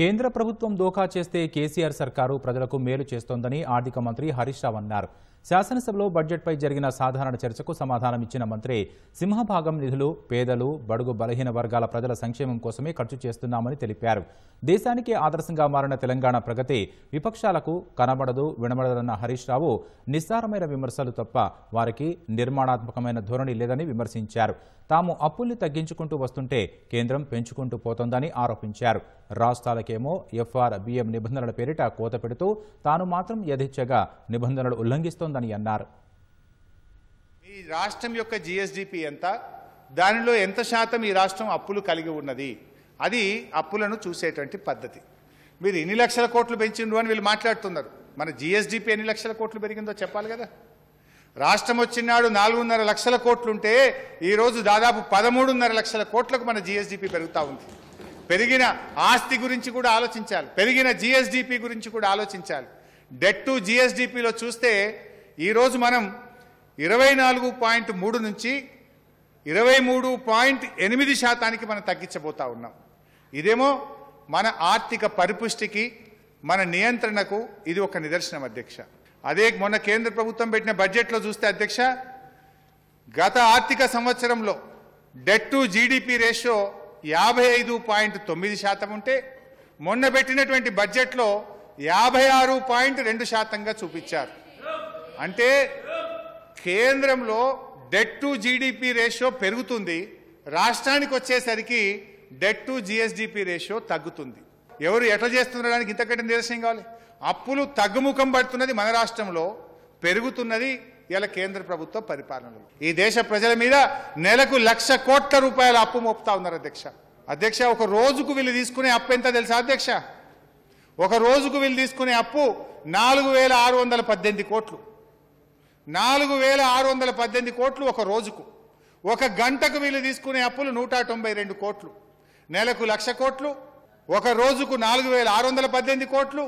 కేంద్ర ప్రభుత్వం దోఖా చేస్తే కేసీఆర్ సర్కారు ప్రజలకు మేలు చేస్తోందని ఆర్థిక మంత్రి హరీష్ రావు అన్నారు శాసనసభలో బడ్జెట్పై జరిగిన సాధారణ చర్చకు సమాధానమిచ్చిన మంత్రి సింహభాగం నిధులు పేదలు బడుగు బలహీన వర్గాల ప్రజల సంక్షేమం కోసమే ఖర్చు చేస్తున్నామని తెలిపారు దేశానికి ఆదర్శంగా మారిన తెలంగాణ ప్రగతి విపక్షాలకు కనబడదు వినబడదన్న హరీష్ రావు నిస్సారమైన విమర్శలు తప్ప వారికి నిర్మాణాత్మకమైన ధోరణి లేదని విమర్శించారు తాము అప్పుల్ని తగ్గించుకుంటూ వస్తుంటే కేంద్రం పెంచుకుంటూ పోతోందని ఆరోపించారు రాష్ట్రాలకేమో ఎఫ్ఆర్ బిఎం నిబంధనల పేరిట కోత పెడుతూ తాను మాత్రం యథేచ్ఛగా నిబంధనలు ఉల్లంఘిస్తోంది చేస్తుందని అన్నారు ఈ రాష్ట్రం యొక్క జిఎస్డిపి ఎంత దానిలో ఎంత శాతం ఈ రాష్ట్రం అప్పులు కలిగి ఉన్నది అది అప్పులను చూసేటువంటి పద్ధతి మీరు ఎన్ని లక్షల కోట్లు పెంచిండ్రు అని వీళ్ళు మాట్లాడుతున్నారు మన జిఎస్డిపి ఎన్ని లక్షల కోట్లు పెరిగిందో చెప్పాలి కదా రాష్ట్రం వచ్చినాడు నాలుగున్నర లక్షల కోట్లుంటే ఈరోజు దాదాపు పదమూడున్నర లక్షల కోట్లకు మన జిఎస్డిపి పెరుగుతూ ఉంది పెరిగిన ఆస్తి గురించి కూడా ఆలోచించాలి పెరిగిన జిఎస్డిపి గురించి కూడా ఆలోచించాలి డెట్ టు జిఎస్డిపిలో చూస్తే ఈరోజు మనం ఇరవై నాలుగు పాయింట్ మూడు నుంచి ఇరవై మూడు పాయింట్ ఎనిమిది శాతానికి మనం తగ్గించబోతా ఉన్నాం ఇదేమో మన ఆర్థిక పరిపుష్టికి మన నియంత్రణకు ఇది ఒక నిదర్శనం అధ్యక్ష అదే మొన్న కేంద్ర ప్రభుత్వం పెట్టిన బడ్జెట్లో చూస్తే అధ్యక్ష గత ఆర్థిక సంవత్సరంలో డెట్ టు జీడిపి రేషియో యాభై ఐదు పాయింట్ తొమ్మిది శాతం ఉంటే మొన్న పెట్టినటువంటి బడ్జెట్లో యాభై ఆరు పాయింట్ రెండు శాతంగా చూపించారు అంటే కేంద్రంలో డెట్ టు జీడిపి రేషియో పెరుగుతుంది రాష్ట్రానికి వచ్చేసరికి డెట్ టు జిఎస్డిపి రేషియో తగ్గుతుంది ఎవరు ఎట్లా చేస్తున్నారానికి ఇంతకంటే నిరసన కావాలి అప్పులు తగ్గుముఖం పడుతున్నది మన రాష్ట్రంలో పెరుగుతున్నది ఇలా కేంద్ర ప్రభుత్వ పరిపాలనలో ఈ దేశ ప్రజల మీద నెలకు లక్ష కోట్ల రూపాయల అప్పు మోపుతా ఉన్నారు అధ్యక్ష అధ్యక్ష ఒక రోజుకు వీళ్ళు తీసుకునే అప్పు ఎంత తెలుసా అధ్యక్ష ఒక రోజుకు వీళ్ళు తీసుకునే అప్పు నాలుగు కోట్లు నాలుగు వేల ఆరు వందల పద్దెనిమిది కోట్లు ఒక రోజుకు ఒక గంటకు వీళ్ళు తీసుకునే అప్పులు నూట తొంభై రెండు కోట్లు నెలకు లక్ష కోట్లు ఒక రోజుకు నాలుగు వేల ఆరు వందల పద్దెనిమిది కోట్లు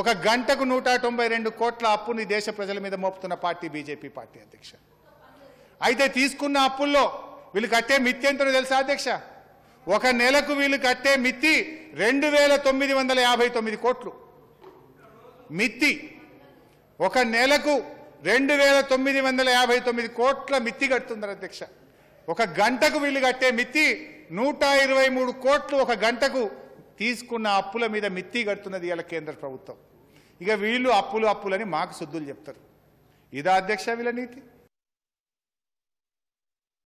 ఒక గంటకు నూట తొంభై రెండు కోట్ల అప్పుని దేశ ప్రజల మీద మోపుతున్న పార్టీ బీజేపీ పార్టీ అధ్యక్ష అయితే తీసుకున్న అప్పుల్లో వీళ్ళు కట్టే మిత్తి ఎంత తెలుసా అధ్యక్ష ఒక నెలకు వీళ్ళు కట్టే మిత్తి రెండు వేల తొమ్మిది వందల యాభై తొమ్మిది కోట్లు మిత్తి ఒక నెలకు రెండు వేల తొమ్మిది వందల యాభై తొమ్మిది కోట్ల మిత్తి కడుతున్నారు అధ్యక్ష ఒక గంటకు వీళ్ళు కట్టే మిత్తి నూట ఇరవై మూడు కోట్లు ఒక గంటకు తీసుకున్న అప్పుల మీద మిత్తి కడుతున్నది ఇలా కేంద్ర ప్రభుత్వం ఇక వీళ్ళు అప్పులు అప్పులని మాకు శుద్ధులు చెప్తారు ఇదా అధ్యక్ష వీళ్ళ నీతి